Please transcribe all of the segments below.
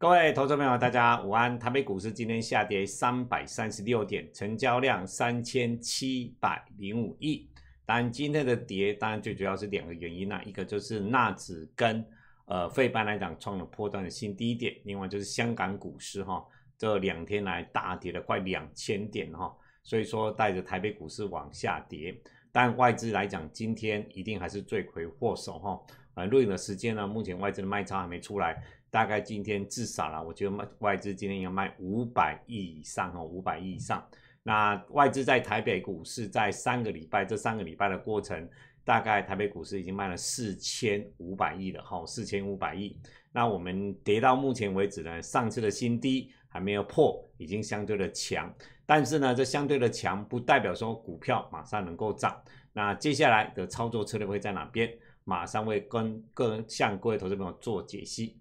各位投资朋友，大家午安。台北股市今天下跌三百三十六点，成交量三千七百零五亿。当然，今天的跌当然最主要是两个原因呐，一个就是纳指跟呃费班来讲创了破断的新低点，另外就是香港股市哈这两天来大跌了快两千点哈，所以说带着台北股市往下跌。但外资来讲，今天一定还是罪魁祸首哈。呃，录影的时间呢，目前外资的卖差还没出来。大概今天至少了，我觉得卖外资今天要卖五百亿以上哦，五百亿以上。那外资在台北股市在三个礼拜，这三个礼拜的过程，大概台北股市已经卖了四千五百亿了哦，四千五百亿。那我们跌到目前为止呢，上次的新低还没有破，已经相对的强。但是呢，这相对的强不代表说股票马上能够涨。那接下来的操作策略会在哪边？马上会跟各向各位投资朋友做解析。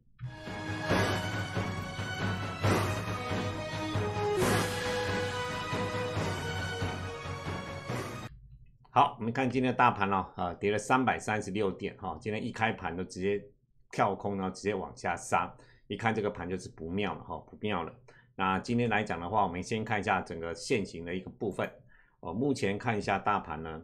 好，我们看今天大盘哦、啊，跌了三百三十六点哈，今天一开盘都直接跳空，然后直接往下杀，一看这个盘就是不妙了哈，不妙了。那今天来讲的话，我们先看一下整个现行的一个部分哦，目前看一下大盘呢。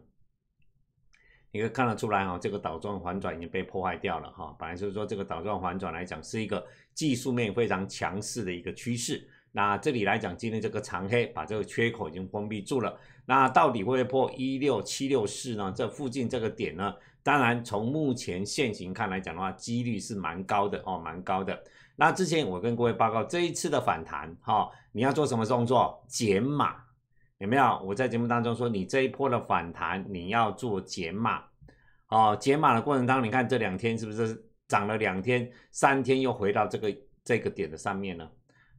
你可以看得出来哈，这个倒转反转已经被破坏掉了哈。本来就是说这个倒转反转来讲是一个技术面非常强势的一个趋势。那这里来讲，今天这个长黑把这个缺口已经封闭住了。那到底会不会破一六七六四呢？这附近这个点呢？当然从目前现行看来讲的话，几率是蛮高的哦，蛮高的。那之前我跟各位报告，这一次的反弹哈，你要做什么动作？减码。有没有我在节目当中说，你这一波的反弹，你要做解码哦。解码的过程当中，你看这两天是不是涨了两天、三天又回到这个这个点的上面呢？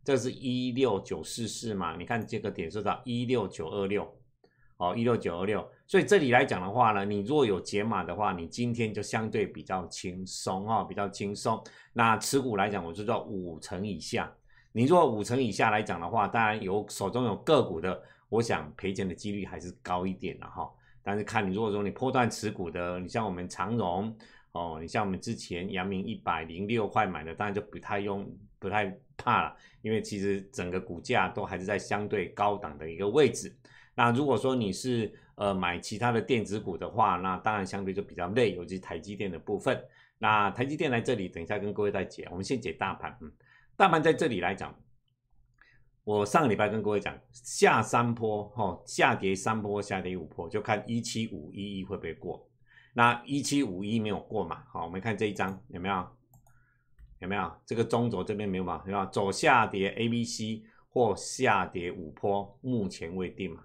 这是一六九四四嘛？你看这个点是到一六九二六哦，一六九二六。所以这里来讲的话呢，你若有解码的话，你今天就相对比较轻松哈，比较轻松。那持股来讲，我是说五成以下。你若五成以下来讲的话，当然有手中有个股的。我想赔钱的几率还是高一点了哈，但是看你如果说你破断持股的，你像我们长荣哦，你像我们之前阳明一百零六块买的，当然就不太用不太怕了，因为其实整个股价都还是在相对高档的一个位置。那如果说你是呃买其他的电子股的话，那当然相对就比较累，尤其台积电的部分。那台积电来这里，等一下跟各位再解，我们先解大盘。嗯，大盘在这里来讲。我上个礼拜跟各位讲，下三坡，哈，下跌三波，下跌五波，就看一七五一一会不会过，那一七五一没有过嘛，好，我们看这一张有没有，有没有？这个中轴这边没有嘛，对吧？走下跌 A B C 或下跌五波，目前未定嘛，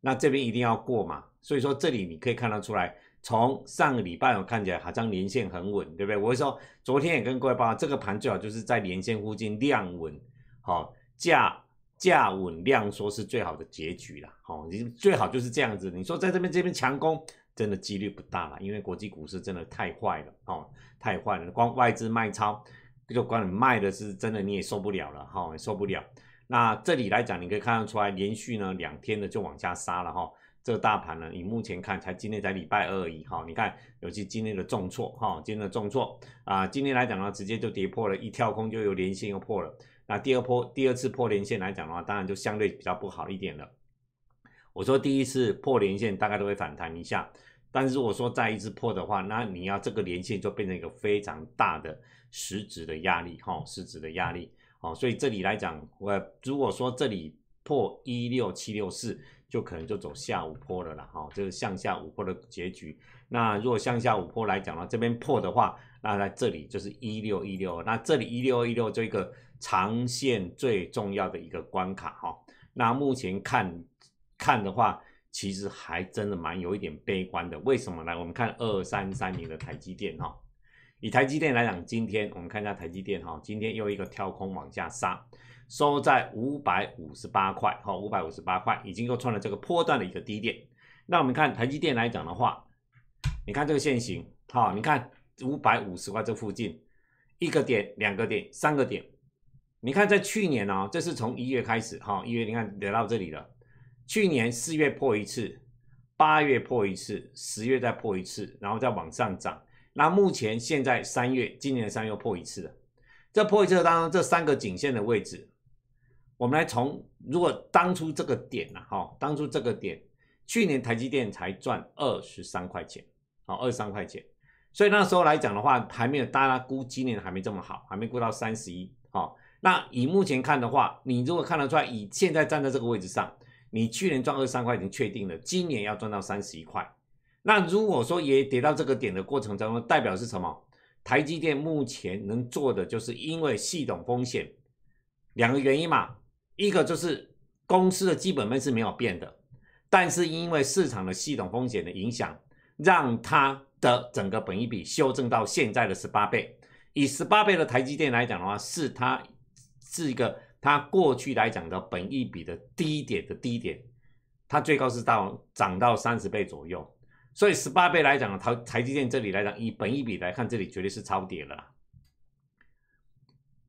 那这边一定要过嘛，所以说这里你可以看得出来，从上个礼拜我看起来好像连线很稳，对不对？我会说昨天也跟各位报，这个盘最好就是在连线附近量稳，好。价价稳量缩是最好的结局了，哦，你最好就是这样子。你说在这边这边强攻，真的几率不大了，因为国际股市真的太坏了，哦，太坏了，光外资卖超，就光你卖的是真的你也受不了了，哈，受不了。那这里来讲，你可以看得出来，连续呢两天呢就往下杀了，哈，这个大盘呢，以目前看才今天才礼拜二而已，哈，你看，尤其今天的重挫，哈，今天的重挫，啊，今天来讲呢，直接就跌破了，一跳空就有连线又破了。那第二波、第二次破连线来讲的话，当然就相对比较不好一点了。我说第一次破连线大概都会反弹一下，但是我说再一次破的话，那你要这个连线就变成一个非常大的实质的压力，哈，实质的压力，哦，所以这里来讲，我如果说这里破一六七六四，就可能就走下五坡的了，哈，就是向下五坡的结局。那如果向下五破来讲呢，这边破的话，那在这里就是一六一六，那这里一六一六这个长线最重要的一个关卡哈。那目前看看的话，其实还真的蛮有一点悲观的。为什么呢？我们看二三三零的台积电哈，以台积电来讲，今天我们看一下台积电哈，今天又一个跳空往下杀，收在五百五十八块哈，五百五十八块已经又创了这个波段的一个低点。那我们看台积电来讲的话。你看这个线型，哈，你看五百五十块这附近，一个点、两个点、三个点。你看在去年呢，这是从一月开始，哈，一月你看跌到这里了。去年四月破一次，八月破一次，十月再破一次，然后再往上涨。那目前现在三月，今年三月破一次的，这破一次当中，这三个颈线的位置，我们来从如果当初这个点呢，哈，当初这个点，去年台积电才赚二十三块钱。好二三块钱，所以那时候来讲的话，还没有大家估今年还没这么好，还没估到三十一。好，那以目前看的话，你如果看得出来，以现在站在这个位置上，你去年赚二三块已经确定了，今年要赚到三十一块。那如果说也跌到这个点的过程当中，代表是什么？台积电目前能做的，就是因为系统风险两个原因嘛，一个就是公司的基本面是没有变的，但是因为市场的系统风险的影响。让它的整个本益比修正到现在的十八倍，以十八倍的台积电来讲的话，是它是一个它过去来讲的本益比的低点的低点，它最高是到涨到三十倍左右，所以十八倍来讲，台台积电这里来讲，以本益比来看，这里绝对是超跌了。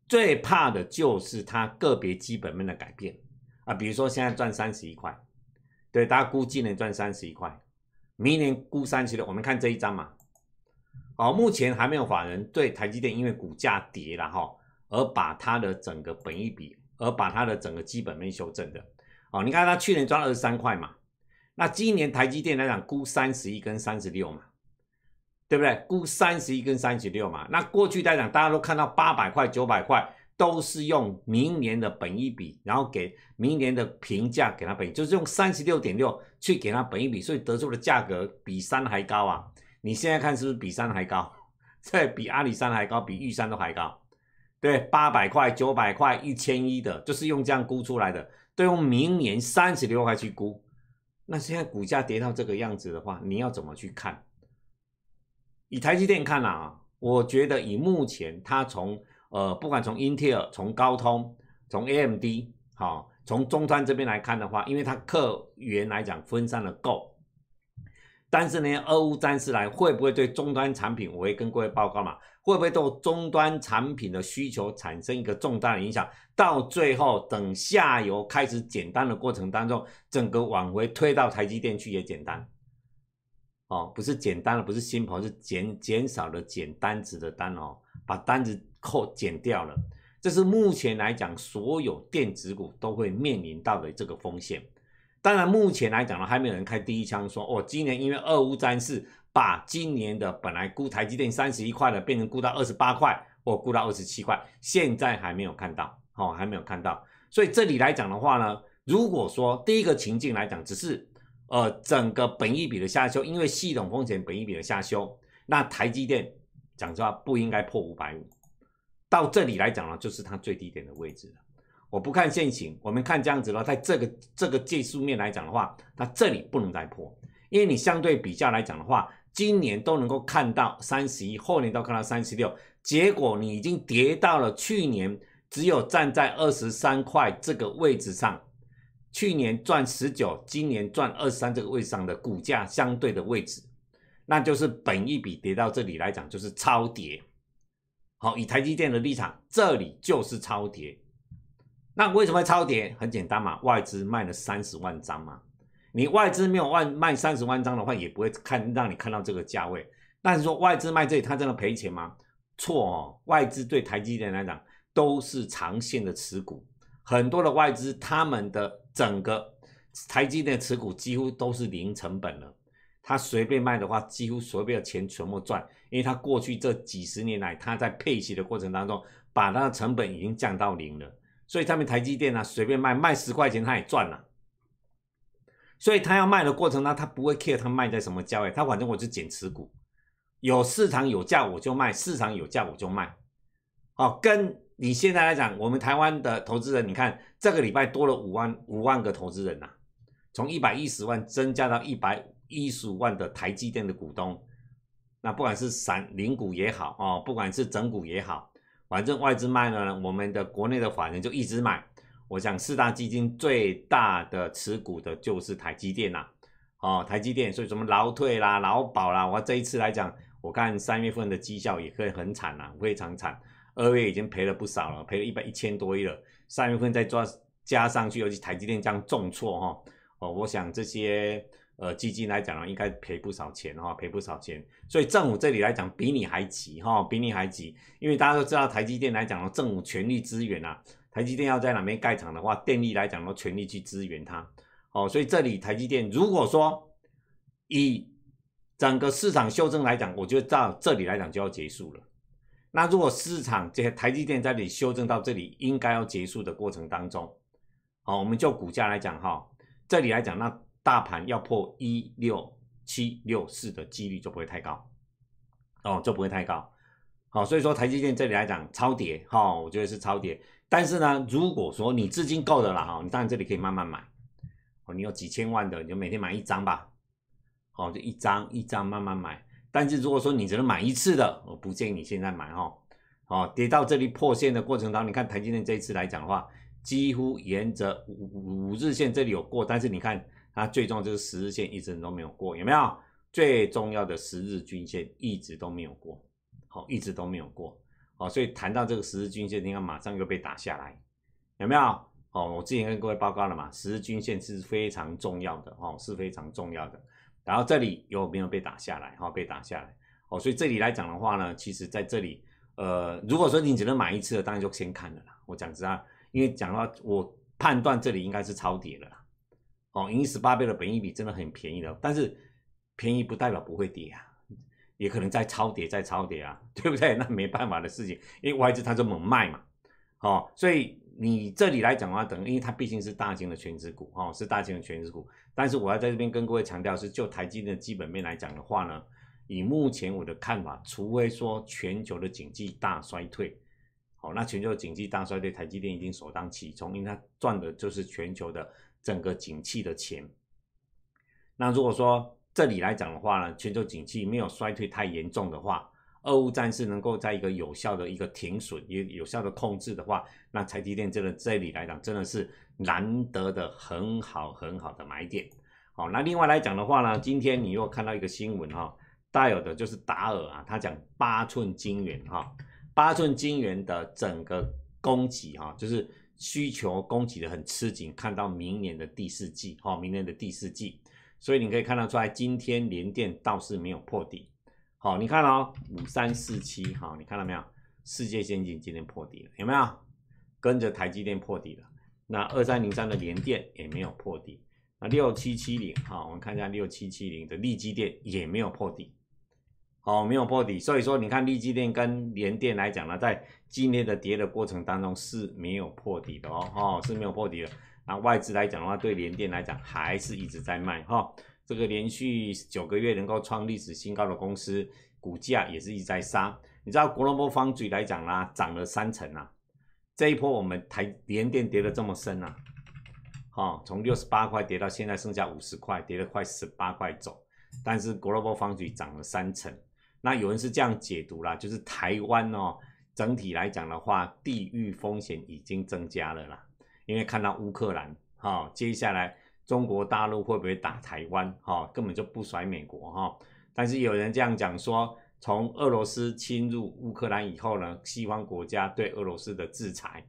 最怕的就是它个别基本面的改变啊，比如说现在赚三十一块，对大家估计能赚三十一块。明年估三十六，我们看这一张嘛。哦，目前还没有法人对台积电因为股价跌了哈，而把它的整个本益比，而把它的整个基本面修正的。哦，你看它去年赚二十三块嘛，那今年台积电来讲估三十一跟三十六嘛，对不对？估三十一跟三十六嘛，那过去来讲大家都看到八百块九百块。都是用明年的本一比，然后给明年的评价给他本就是用三十六点六去给他本一比，所以得出的价格比三还高啊！你现在看是不是比三还高？这比阿里山还高，比玉山都还高。对，八百块、九百块、一千一的，就是用这样估出来的，都用明年三十六块去估。那现在股价跌到这个样子的话，你要怎么去看？以台积电看了啊，我觉得以目前它从。呃，不管从英特尔、从高通、从 AMD，哦，从中端这边来看的话，因为它客源来讲分散的够，但是呢，俄乌战事来会不会对终端产品，我会跟各位报告嘛，会不会对终端产品的需求产生一个重大的影响？到最后等下游开始简单的过程当中，整个往回推到台积电去也简单。哦，不是简单的，不是新友，是减减少了减单子的单哦，把单子扣减掉了。这是目前来讲，所有电子股都会面临到的这个风险。当然，目前来讲呢，还没有人开第一枪说，哦，今年因为二乌战事，把今年的本来估台积电三十一块的，变成估到二十八块，或估到二十七块，现在还没有看到，哦，还没有看到。所以这里来讲的话呢，如果说第一个情境来讲，只是。呃，整个本益比的下修，因为系统风险本益比的下修，那台积电讲实话不应该破五百五，到这里来讲呢，就是它最低点的位置了。我不看现行，我们看这样子的话，在这个这个技术面来讲的话，它这里不能再破，因为你相对比较来讲的话，今年都能够看到三十一，后年都看到三十六，结果你已经跌到了去年只有站在二十三块这个位置上。去年赚十九，今年赚二三，这个位上的股价相对的位置，那就是本一笔跌到这里来讲就是超跌。好，以台积电的立场，这里就是超跌。那为什么超跌？很简单嘛，外资卖了三十万张嘛。你外资没有万卖三十万张的话，也不会看让你看到这个价位。但是说外资卖这里，他真的赔钱吗？错哦，外资对台积电来讲都是长线的持股，很多的外资他们的。整个台积电持股几乎都是零成本了，他随便卖的话，几乎随便钱全部赚，因为他过去这几十年来，他在配息的过程当中，把他的成本已经降到零了，所以他们台积电呢，随便卖，卖十块钱他也赚了，所以他要卖的过程呢，他不会 care 他卖在什么价位，他反正我就减持股，有市场有价我就卖，市场有价我就卖，哦，跟。你现在来讲，我们台湾的投资人，你看这个礼拜多了五万五万个投资人呐，从一百一十万增加到一百一十五万的台积电的股东。那不管是散零股也好啊，不管是整股也好，反正外资卖了，我们的国内的法人就一直买。我想四大基金最大的持股的就是台积电呐，哦，台积电，所以什么劳退啦、劳保啦，我这一次来讲，我看三月份的绩效也会很惨呐，非常惨。二月已经赔了不少了，赔了一百一千多亿了。三月份再抓加上去，尤其台积电这样重挫哈，哦，我想这些呃基金来讲呢，应该赔不少钱哈，赔不少钱。所以政府这里来讲，比你还急哈，比你还急，因为大家都知道台积电来讲呢，政府全力支援啊，台积电要在哪边盖厂的话，电力来讲要全力去支援它。哦，所以这里台积电如果说以整个市场修正来讲，我觉得到这里来讲就要结束了。那如果市场这些台积电在这里修正到这里，应该要结束的过程当中，哦，我们就股价来讲哈，这里来讲那大盘要破一六七六四的几率就不会太高，哦，就不会太高，好，所以说台积电这里来讲超跌哈，我觉得是超跌，但是呢，如果说你资金够的了哈，你当然这里可以慢慢买，哦，你有几千万的，你就每天买一张吧，好，就一张一张慢慢买。但是如果说你只能买一次的，我不建议你现在买哈。哦，跌到这里破线的过程当中，你看台积电这一次来讲的话，几乎沿着五五日线这里有过，但是你看它最终就是十日线一直都没有过，有没有？最重要的十日均线一直都没有过，好，一直都没有过，好，所以谈到这个十日均线，你看马上又被打下来，有没有？哦，我之前跟各位报告了嘛，十日均线是非常重要的，哦，是非常重要的。然后这里有没有被打下来？哈，被打下来，哦，所以这里来讲的话呢，其实在这里，呃，如果说你只能买一次的，当然就先看了啦。我讲实话，因为讲话，我判断这里应该是超跌了，哦，盈十八倍的本益比真的很便宜了，但是便宜不代表不会跌啊，也可能在超跌，在超跌啊，对不对？那没办法的事情，因为外资它就猛卖嘛，哦，所以。你这里来讲的话，等于因为它毕竟是大型的全资股，哈，是大型的全资股。但是我要在这边跟各位强调，是就台积电的基本面来讲的话呢，以目前我的看法，除非说全球的经济大衰退，好，那全球经济大衰退，台积电已经首当其冲，因为它赚的就是全球的整个景气的钱。那如果说这里来讲的话呢，全球景气没有衰退太严重的话。俄乌战是能够在一个有效的一个停损，也有效的控制的话，那台积电真的这里来讲，真的是难得的很好很好的买点。好，那另外来讲的话呢，今天你又看到一个新闻哈，带有的就是达尔啊，他讲八寸金元哈，八寸金元的整个供给哈，就是需求供给的很吃紧，看到明年的第四季哈，明年的第四季，所以你可以看得出来，今天联电倒是没有破底。好，你看哦，五三四七，好，你看到没有？世界先进今天破底了，有没有？跟着台积电破底了。那二三零三的联电也没有破底。那六七七零，好，我们看一下六七七零的利基电也没有破底。好，没有破底。所以说，你看利基电跟联电来讲呢，在今天的跌的过程当中是没有破底的哦，哦，是没有破底的。那外资来讲的话，对联电来讲还是一直在卖哈。这个连续九个月能够创历史新高的公司股价也是一再杀。你知道国罗波方水来讲啦，涨了三成啊。这一波我们台连电跌的这么深啊，哈，从六十八块跌到现在剩下五十块，跌了快十八块走。但是国罗波方水涨了三成。那有人是这样解读啦，就是台湾哦，整体来讲的话，地域风险已经增加了啦，因为看到乌克兰，哈，接下来。中国大陆会不会打台湾？哈，根本就不甩美国哈。但是有人这样讲说，从俄罗斯侵入乌克兰以后呢，西方国家对俄罗斯的制裁，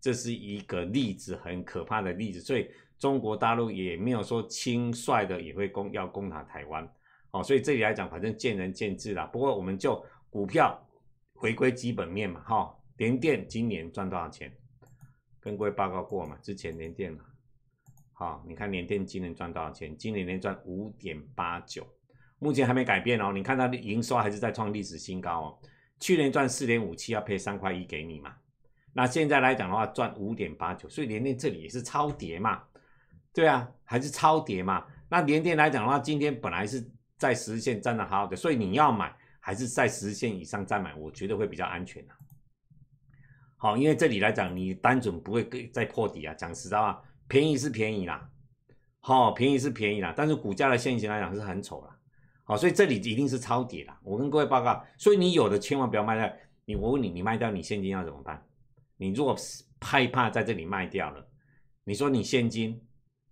这是一个例子，很可怕的例子。所以中国大陆也没有说轻率的也会攻要攻打台湾。哦，所以这里来讲，反正见仁见智了。不过我们就股票回归基本面嘛，哈，联电今年赚多少钱？跟各位报告过嘛，之前联电嘛。啊，你看联电今年赚多少钱？今年能赚五点八九，目前还没改变哦。你看它的营收还是在创历史新高哦。去年赚四点五七，要赔三块一给你嘛。那现在来讲的话，赚五点八九，所以联电这里也是超跌嘛。对啊，还是超跌嘛。那联电来讲的话，今天本来是在十日线站的好好的，所以你要买还是在十日线以上再买，我觉得会比较安全啊。好，因为这里来讲，你单准不会再破底啊，讲实话。便宜是便宜啦，好，便宜是便宜啦，但是股价的现形来讲是很丑啦，好，所以这里一定是超跌的。我跟各位报告，所以你有的千万不要卖掉。你，我问你，你卖掉你现金要怎么办？你如果害怕在这里卖掉了，你说你现金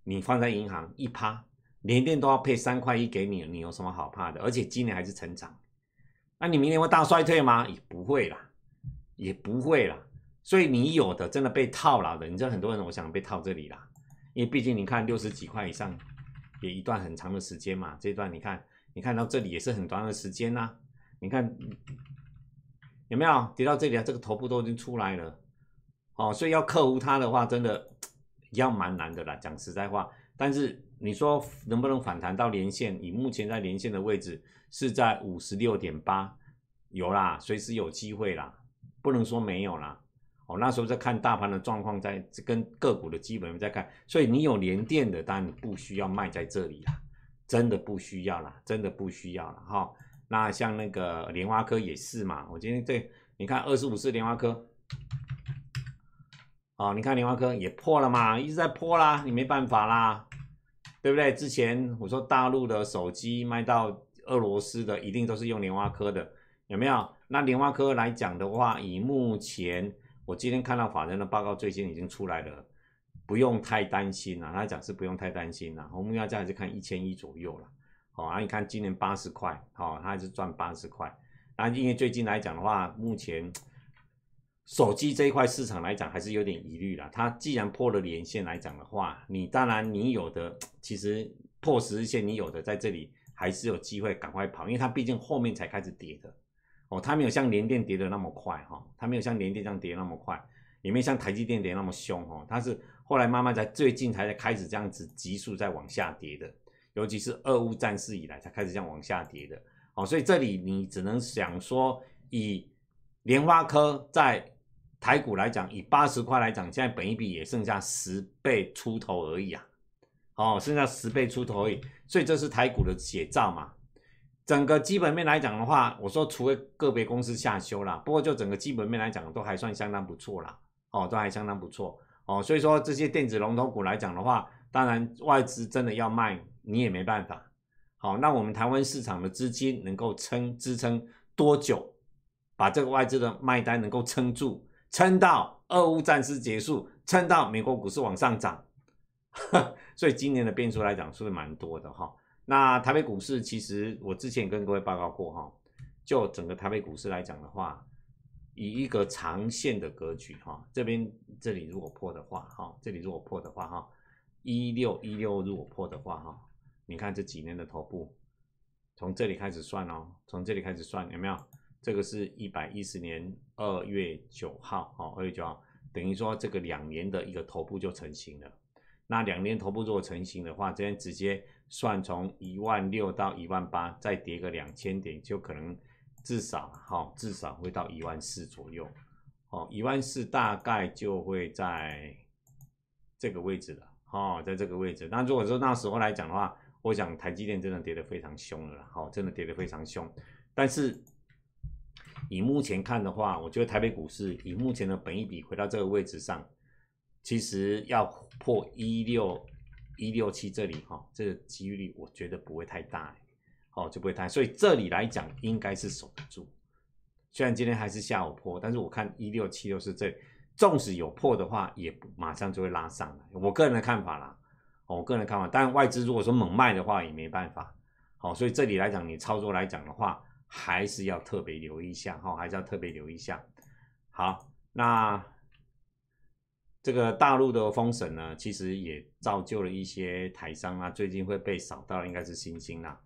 你放在银行一趴，年电都要配三块一给你，你有什么好怕的？而且今年还是成长，那你明年会大衰退吗？也不会啦，也不会啦。所以你有的真的被套牢的，你知道很多人我想被套这里啦。因为毕竟你看六十几块以上，也一段很长的时间嘛。这段你看，你看到这里也是很短的时间呐。你看有没有跌到这里啊？这个头部都已经出来了，哦，所以要克服它的话，真的要蛮难的啦。讲实在话，但是你说能不能反弹到连线？以目前在连线的位置是在五十六点八，有啦，随时有机会啦，不能说没有啦。哦，那时候在看大盘的状况，在跟个股的基本面在看，所以你有连电的，当然你不需要卖在这里啦，真的不需要啦，真的不需要了。哈，那像那个莲花科也是嘛，我今天对你看二十五是莲花科，哦，你看莲花科也破了嘛，一直在破啦，你没办法啦，对不对？之前我说大陆的手机卖到俄罗斯的，一定都是用莲花科的，有没有？那莲花科来讲的话，以目前。我今天看到法人的报告，最近已经出来了，不用太担心了。他讲是不用太担心了，我们要样是看一千一左右了。好，你看今年八十块，好，他还是赚八十块。那因为最近来讲的话，目前手机这一块市场来讲还是有点疑虑了。他既然破了连线来讲的话，你当然你有的，其实破十日线你有的在这里还是有机会赶快跑，因为它毕竟后面才开始跌的。哦，它没有像联电跌的那么快哈，它没有像联电这样跌那么快，也没有像台积电跌那么凶哈，它是后来慢慢在最近才在开始这样子急速在往下跌的，尤其是俄乌战事以来才开始这样往下跌的。哦，所以这里你只能想说，以莲花科在台股来讲，以八十块来讲，现在本一比也剩下十倍出头而已啊，哦，剩下十倍出头而已，所以这是台股的写照嘛。整个基本面来讲的话，我说除了个别公司下修啦，不过就整个基本面来讲都还算相当不错啦，哦，都还相当不错哦，所以说这些电子龙头股来讲的话，当然外资真的要卖，你也没办法，好，那我们台湾市场的资金能够撑支撑多久，把这个外资的卖单能够撑住，撑到俄乌战事结束，撑到美国股市往上涨，所以今年的变数来讲，是不是蛮多的哈？那台北股市其实，我之前也跟各位报告过哈。就整个台北股市来讲的话，以一个长线的格局哈，这边这里如果破的话哈，这里如果破的话哈，一六一六如果破的话哈，你看这几年的头部，从这里开始算哦，从这里开始算有没有？这个是一百一十年二月九号，哦，二月九号，等于说这个两年的一个头部就成型了。那两年头部如果成型的话，这边直接。算从一万六到一万八，再跌个两千点，就可能至少好，至少会到一万四左右。哦，一万四大概就会在这个位置了。哦，在这个位置。那如果说那时候来讲的话，我想台积电真的跌得非常凶了。好，真的跌得非常凶。但是以目前看的话，我觉得台北股市以目前的本一笔回到这个位置上，其实要破一六。一六七这里哈，这个几率我觉得不会太大哦，好就不会太，所以这里来讲应该是守得住。虽然今天还是下午破，但是我看一六七六是这，纵使有破的话，也马上就会拉上来。我个人的看法啦，我个人的看法，但外资如果说猛卖的话也没办法。好，所以这里来讲你操作来讲的话，还是要特别留意一下哈，还是要特别留意一下。好，那。这个大陆的封神呢，其实也造就了一些台商啊，最近会被扫到，应该是新星啦。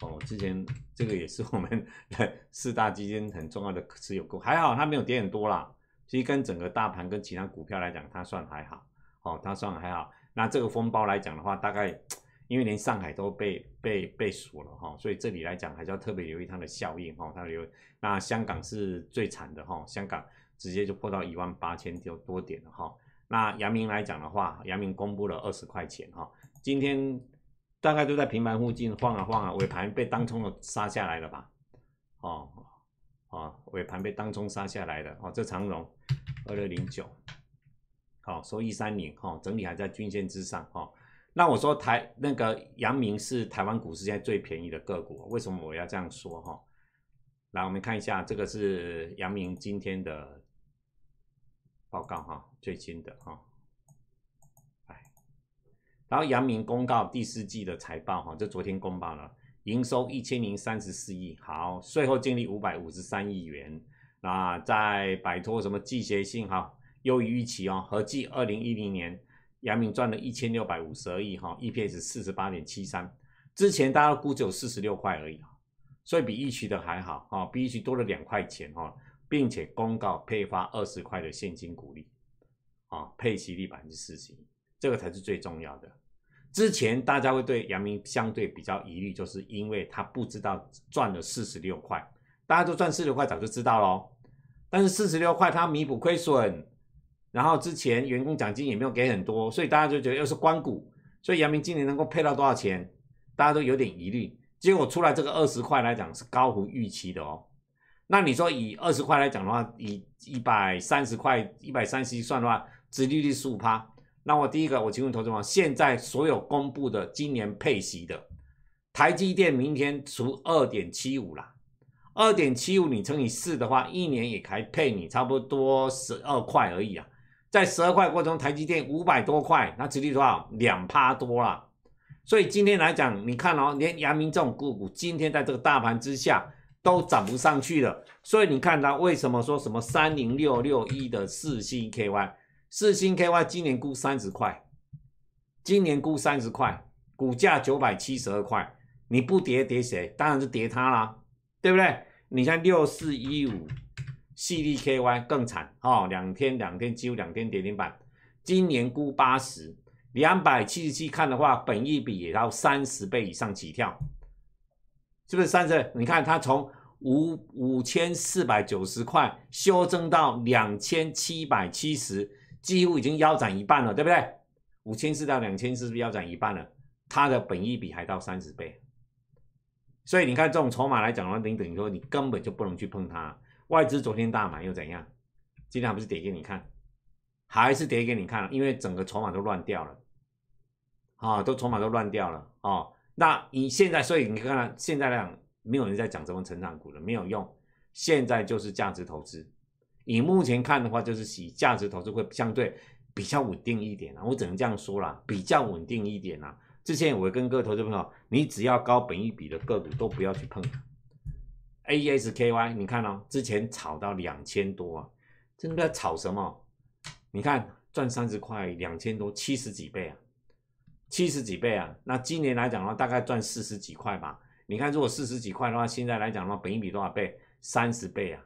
哦，之前这个也是我们的 四大基金很重要的持有股，还好它没有跌很多啦。其实跟整个大盘跟其他股票来讲，它算还好，哦，它算还好。那这个风暴来讲的话，大概 因为连上海都被被被锁了哈，所以这里来讲还是要特别留意它的效应哈，它留意。那香港是最惨的哈，香港直接就破到一万八千多多点了哈。那阳明来讲的话，阳明公布了二十块钱哈，今天大概都在平盘附近晃啊晃啊，尾盘被当冲杀下来了吧？哦哦，尾盘被当冲杀下来的哦，这长荣二六零九，好收一三零哈，整体还在均线之上哈。那我说台那个阳明是台湾股市现在最便宜的个股，为什么我要这样说哈？来，我们看一下这个是阳明今天的。报告哈，最新的哈，哎，然后阳明公告第四季的财报哈，就昨天公报了，营收一千零三十四亿，好，税后净利五百五十三亿元，那在摆脱什么季节性哈，优于预期哦，合计二零一零年阳明赚了一千六百五十二亿哈，E P S 四十八点七三，之前大家估计有四十六块而已，所以比预期的还好啊，比预期多了两块钱哈。并且公告配发二十块的现金股利，啊，配息率百分之四十一，这个才是最重要的。之前大家会对阳明相对比较疑虑，就是因为他不知道赚了四十六块，大家都赚四十六块早就知道喽。但是四十六块他弥补亏损，然后之前员工奖金也没有给很多，所以大家就觉得又是光股，所以阳明今年能够配到多少钱，大家都有点疑虑。结果出来这个二十块来讲是高乎预期的哦。那你说以二十块来讲的话，以一百三十块、一百三十算的话，殖利率十五趴。那我第一个，我请问投资王，现在所有公布的今年配息的台积电，明天除二点七五啦，二点七五你乘以四的话，一年也才配你差不多十二块而已啊。在十二块过程中，台积电五百多块，那殖利率多少？两趴多了。所以今天来讲，你看哦，连阳明这种股股，今天在这个大盘之下。都涨不上去了，所以你看它为什么说什么三零六六一的四星 KY，四星 KY 今年估三十块，今年估三十块，股价九百七十二块，你不跌跌谁？当然是跌它啦，对不对？你看六四一五系列 KY 更惨哦，两天两天几乎两天跌停板，今年估八十，两百七十七看的话，本一比也要三十倍以上起跳。是不是三十？你看它从五五千四百九十块修正到两千七百七十，几乎已经腰斩一半了，对不对？五千四到两千四是不是腰斩一半了？它的本益比还到三十倍，所以你看这种筹码来讲的话，你等于说你根本就不能去碰它。外资昨天大买又怎样？今天还不是跌给你看，还是跌给你看，因为整个筹码都乱掉了，啊，都筹码都乱掉了啊。那你现在，所以你看，现在讲没有人在讲什么成长股了，没有用。现在就是价值投资。以目前看的话，就是以价值投资会相对比较稳定一点啊。我只能这样说啦，比较稳定一点啊。之前我跟各位投资朋友，你只要高本一笔的个股都不要去碰。A S K Y，你看哦，之前炒到两千多啊，真的炒什么？你看赚三十块，两千多，七十几倍啊。七十几倍啊，那今年来讲的话，大概赚四十几块吧。你看，如果四十几块的话，现在来讲的话，本一比多少倍？三十倍啊，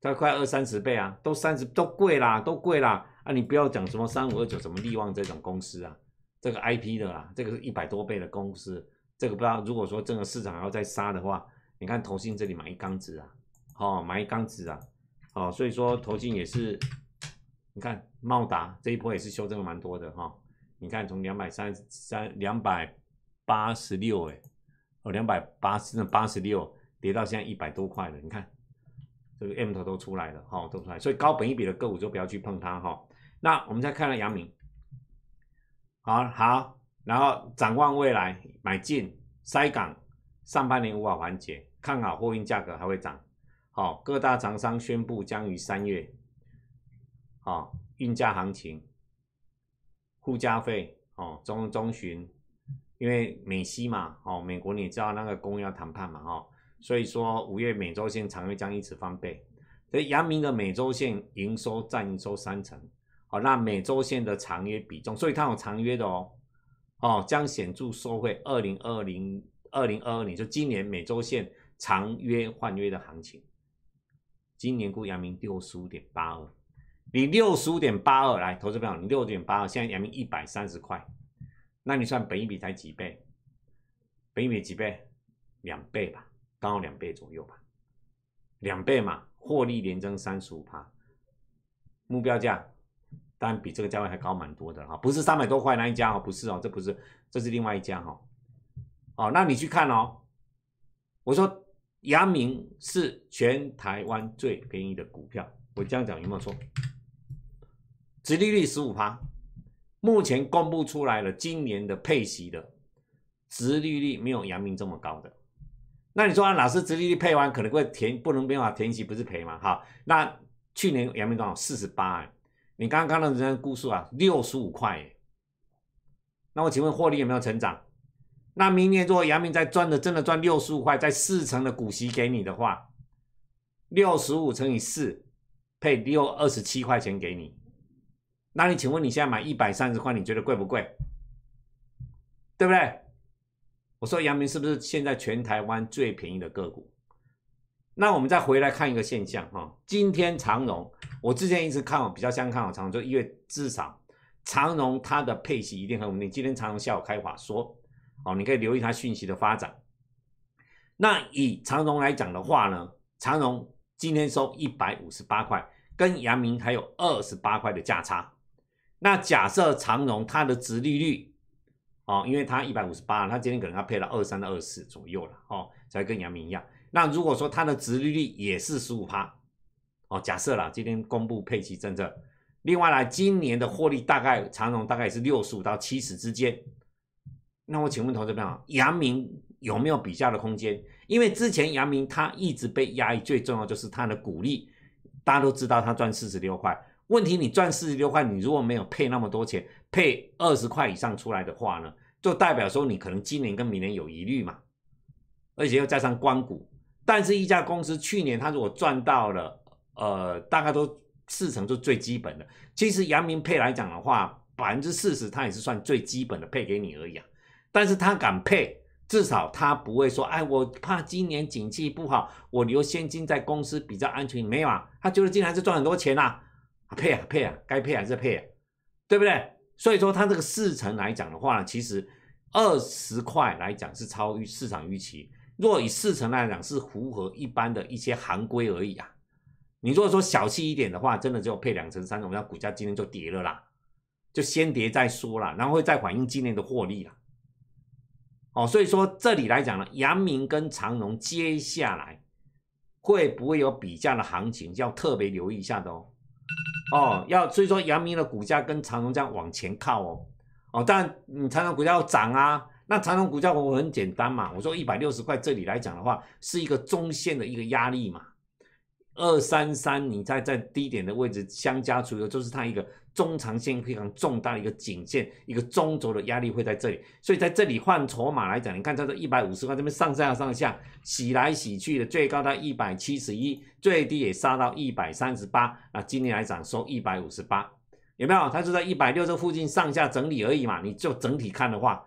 它快二三十倍啊，都三十都贵啦，都贵啦啊！你不要讲什么三五二九什么利旺这种公司啊，这个 I P 的啦，这个是一百多倍的公司，这个不知道如果说整个市场要再杀的话，你看投信这里买一缸子啊，哦，买一缸子啊，哦，所以说投信也是，你看茂达这一波也是修正蛮多的哈。你看，从两百三三两百八十六哎，哦两百八十八十六跌到现在一百多块了。你看这个 M 头都出来了，哦，都出来，所以高本一笔的个股就不要去碰它哈。那我们再看看阳明，好好，然后展望未来，买进塞港，上半年无法缓解，看好货运价格还会涨。好，各大厂商宣布将于三月，好运价行情。附加费哦，中中旬，因为美西嘛，哦，美国你知道那个公要谈判嘛，哈，所以说五月美洲线长约将一此翻倍，所以阳明的美洲线营收占营收三成，好，那美洲线的长约比重，所以它有长约的哦，哦，将显著收回二零二零二零二二年，就今年美洲线长约换约的行情，今年估阳明六十五点八二。你六十五点八二来，投资朋友，你六点八二，现在阳明一百三十块，那你算本一比才几倍？本一比几倍？两倍吧，好两倍左右吧，两倍嘛，获利连增三十五趴，目标价当然比这个价位还高蛮多的哈，不是三百多块那一家哈，不是哦，这不是，这是另外一家哈，哦，那你去看哦，我说阳明是全台湾最便宜的股票，我这样讲有没有错？殖利率十五趴，目前公布出来了，今年的配息的殖利率没有阳明这么高的。那你说，老师殖利率配完，可能会填不能变法填息不是赔吗？哈，那去年阳明多少？四十八哎，你刚刚看人家的估数啊，六十五块哎。那我请问获利有没有成长？那明年如果阳明在赚的真的赚六十五块，在四成的股息给你的话，六十五乘以四配六二十七块钱给你。那你请问你现在买一百三十块，你觉得贵不贵？对不对？我说阳明是不是现在全台湾最便宜的个股？那我们再回来看一个现象哈，今天长荣，我之前一直看好，比较相看好长荣，就因为至少长荣它的配息一定很稳定。今天长荣下午开法说，哦，你可以留意它讯息的发展。那以长荣来讲的话呢，长荣今天收一百五十八块，跟阳明还有二十八块的价差。那假设长荣它的值利率，哦，因为它一百五十八它今天可能要配了二三到二四左右了，哦，才跟阳明一样。那如果说它的值利率也是十五趴，哦，假设了今天公布配齐政策，另外呢，今年的获利大概长荣大概也是六十五到七十之间。那我请问同学们啊，阳明有没有比较的空间？因为之前阳明它一直被压抑，最重要就是它的股利，大家都知道它赚四十六块。问题，你赚四十六块，你如果没有配那么多钱，配二十块以上出来的话呢，就代表说你可能今年跟明年有疑虑嘛，而且要加上光谷。但是一家公司去年它如果赚到了，呃，大概都四成就最基本的。其实阳明配来讲的话，百分之四十它也是算最基本的配给你而已啊。但是它敢配，至少它不会说，哎，我怕今年景气不好，我留现金在公司比较安全。没有啊，它就得进来是赚很多钱呐。配啊配啊，该配还是配啊，对不对？所以说它这个四成来讲的话呢，其实二十块来讲是超于市场预期，若以四成来讲是符合一般的一些行规而已啊。你如果说小气一点的话，真的就配两成三成，我们股价今天就跌了啦，就先跌再说了，然后再反映今年的获利了。哦，所以说这里来讲呢，阳明跟长荣接下来会不会有比较的行情，要特别留意一下的哦。哦，要所以说，阳明的股价跟长荣这样往前靠哦，哦，但你长荣股价要涨啊，那长荣股价我很简单嘛，我说一百六十块这里来讲的话，是一个中线的一个压力嘛。二三三，你在在低点的位置相加除以，就是它一个中长线非常重大的一个颈线，一个中轴的压力会在这里。所以在这里换筹码来讲，你看在这一百五十块这边上下上下洗来洗去的，最高到一百七十一，最低也杀到一百三十八。那今天来讲收一百五十八，有没有？它就在一百六这附近上下整理而已嘛。你就整体看的话，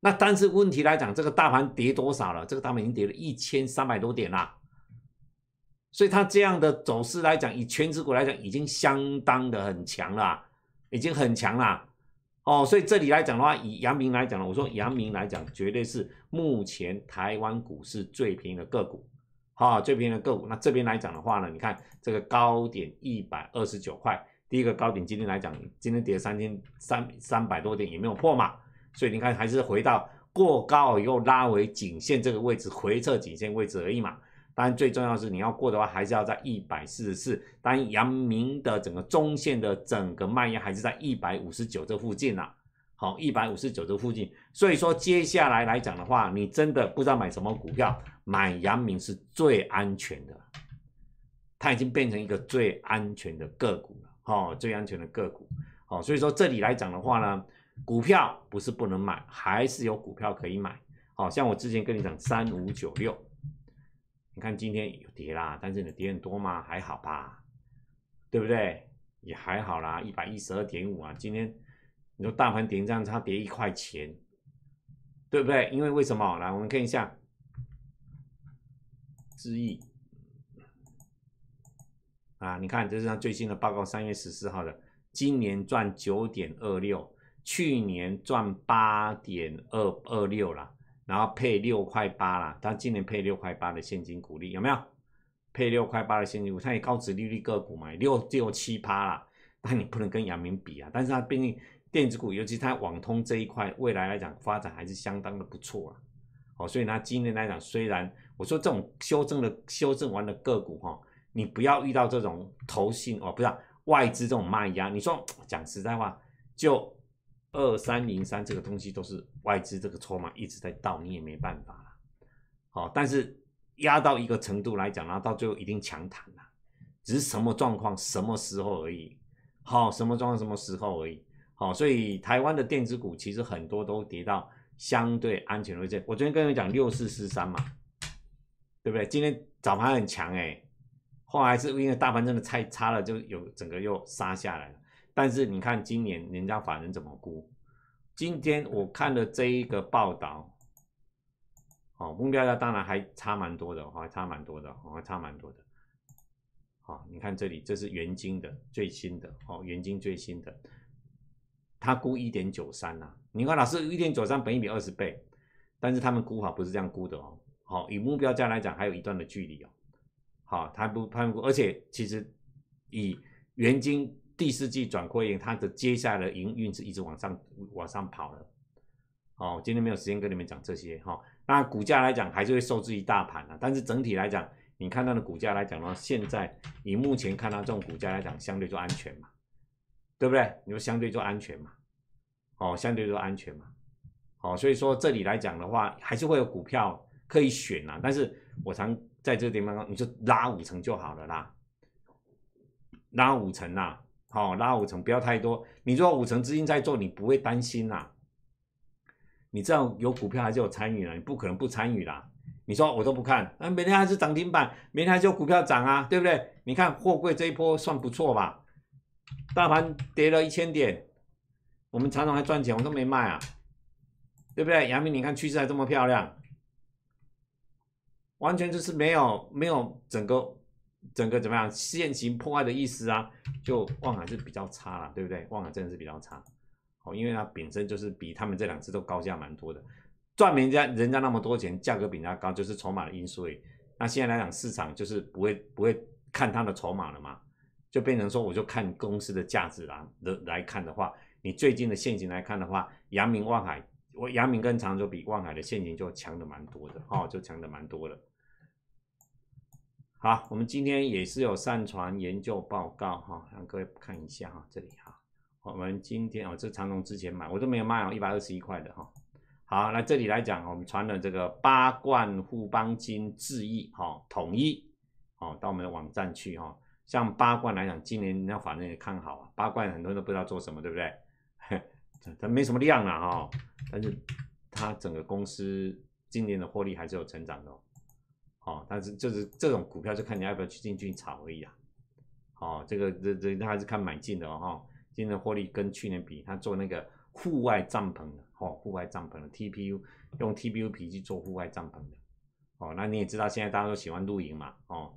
那但是问题来讲，这个大盘跌多少了？这个大盘已经跌了一千三百多点啦。所以它这样的走势来讲，以全值股来讲，已经相当的很强了，已经很强了。哦，所以这里来讲的话，以阳明来讲了，我说阳明来讲，绝对是目前台湾股市最便宜的个股，啊，最便宜的个股。那这边来讲的话呢，你看这个高点一百二十九块，第一个高点今天来讲，今天跌三千三三百多点也没有破嘛，所以你看还是回到过高以后拉回颈线这个位置，回撤颈线位置而已嘛。当然，最重要是你要过的话，还是要在一百四十四。当然，阳明的整个中线的整个卖压还是在一百五十九这附近呐。好，一百五十九这附近，所以说接下来来讲的话，你真的不知道买什么股票，买阳明是最安全的。它已经变成一个最安全的个股了。好，最安全的个股。好，所以说这里来讲的话呢，股票不是不能买，还是有股票可以买。好像我之前跟你讲三五九六。你看今天有跌啦，但是你跌很多吗？还好吧，对不对？也还好啦，一百一十二点五啊。今天你说大盘跌这样差跌一块钱，对不对？因为为什么？来，我们看一下，之意啊，你看这是它最新的报告，三月十四号的，今年赚九点二六，去年赚八点二二六了。然后配六块八了，他今年配六块八的现金股利有没有？配六块八的现金股，它也高值利率个股嘛，六六七八啦，但你不能跟阳明比啊。但是它毕竟电子股，尤其他网通这一块，未来来讲发展还是相当的不错啊。哦，所以呢，今年来讲，虽然我说这种修正的修正完的个股哈，你不要遇到这种投信哦，不是外资这种卖压，你说讲实在话就。二三零三这个东西都是外资这个筹码一直在倒，你也没办法了。好，但是压到一个程度来讲呢，到最后一定强弹了，只是什么状况、什么时候而已。好，什么状况、什么时候而已。好，所以台湾的电子股其实很多都跌到相对安全的位置。我昨天跟你们讲六四四三嘛，对不对？今天早盘很强哎，后来是因为大盘真的太差了，就有整个又杀下来了。但是你看今年人家法人怎么估？今天我看了这一个报道，哦，目标价当然还差蛮多的，还差蛮多的，还差蛮多的。好，你看这里，这是原金的最新的哦，原金最新的，他估一点九三呐。你看老师一点九三，本一比二十倍，但是他们估法不是这样估的哦。好，以目标价来讲，还有一段的距离哦。好，他不判估，而且其实以原金第四季转亏盈，它的接下来的营运是一直往上往上跑的。哦，今天没有时间跟你们讲这些哈。那股价来讲，还是会受制于大盘了。但是整体来讲，你看它的股价来讲话，现在你目前看它这种股价来讲，相对就安全嘛，对不对？你说相对就安全嘛，哦，相对就安全嘛。哦，所以说这里来讲的话，还是会有股票可以选呐。但是我常在这个地方，你就拉五成就好了啦，拉五成呐。好，拉五成不要太多。你如果五成资金在做，你不会担心啦。你这样有股票还是有参与了，你不可能不参与啦。你说我都不看，那明天还是涨停板，明天还是有股票涨啊，对不对？你看货柜这一波算不错吧？大盘跌了一千点，我们常常还赚钱，我都没卖啊，对不对？杨明，你看趋势还这么漂亮，完全就是没有没有整个。整个怎么样，现行破坏的意思啊，就望海是比较差了，对不对？望海真的是比较差，哦，因为它本身就是比他们这两只都高价蛮多的，赚人家人家那么多钱，价格比人家高，就是筹码的因素。那现在来讲，市场就是不会不会看它的筹码了嘛，就变成说我就看公司的价值啦的来看的话，你最近的现行来看的话，阳明望海，我阳明跟常州比望海的现金就强的蛮多的哦，就强的蛮多的。好，我们今天也是有上传研究报告哈，让各位看一下哈，这里哈，我们今天哦，这长隆之前买我都没有卖哦，一百二十一块的哈。好，那这里来讲，我们传了这个八冠互邦金智意哈，统一哦，到我们的网站去哈。像八冠来讲，今年那反正也看好啊，八冠很多人都不知道做什么，对不对？它没什么量了哈，但是它整个公司今年的获利还是有成长的。哦，但是就是这种股票就看你要不要去进去炒而已啊。哦，这个这这他还是看买进的哈。今年获利跟去年比，他做那个户外帐篷的，哦，户外帐篷的 TPU，用 TPU 皮去做户外帐篷的。哦，那你也知道现在大家都喜欢露营嘛，哦，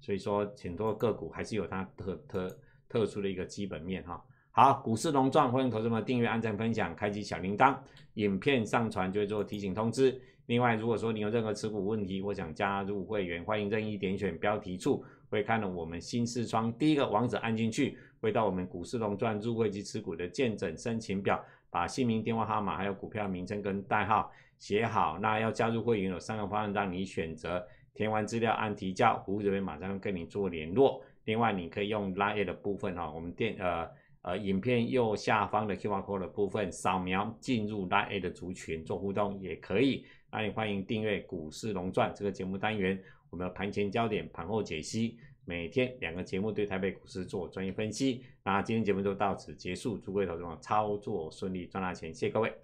所以说很多个股还是有它特特特殊的一个基本面哈。好，股市龙钻欢迎投资们订阅、按赞、分享、开启小铃铛，影片上传就会做提醒通知。另外，如果说你有任何持股问题，或想加入会员，欢迎任意点选标题处，会看到我们新视窗第一个网址按进去，会到我们股市龙钻入会及持股的见证申请表，把姓名、电话号码还有股票名称跟代号写好。那要加入会员有三个方案让你选择，填完资料按提交，服务人员马上跟你做联络。另外，你可以用拉 A 的部分哈，我们电呃呃影片右下方的 QR Code 部分扫描进入拉 A 的族群做互动也可以。那也欢迎订阅《股市龙传》这个节目单元，我们的盘前焦点、盘后解析，每天两个节目对台北股市做专业分析。那今天节目就到此结束，祝各位投资者操作顺利，赚大钱，谢谢各位。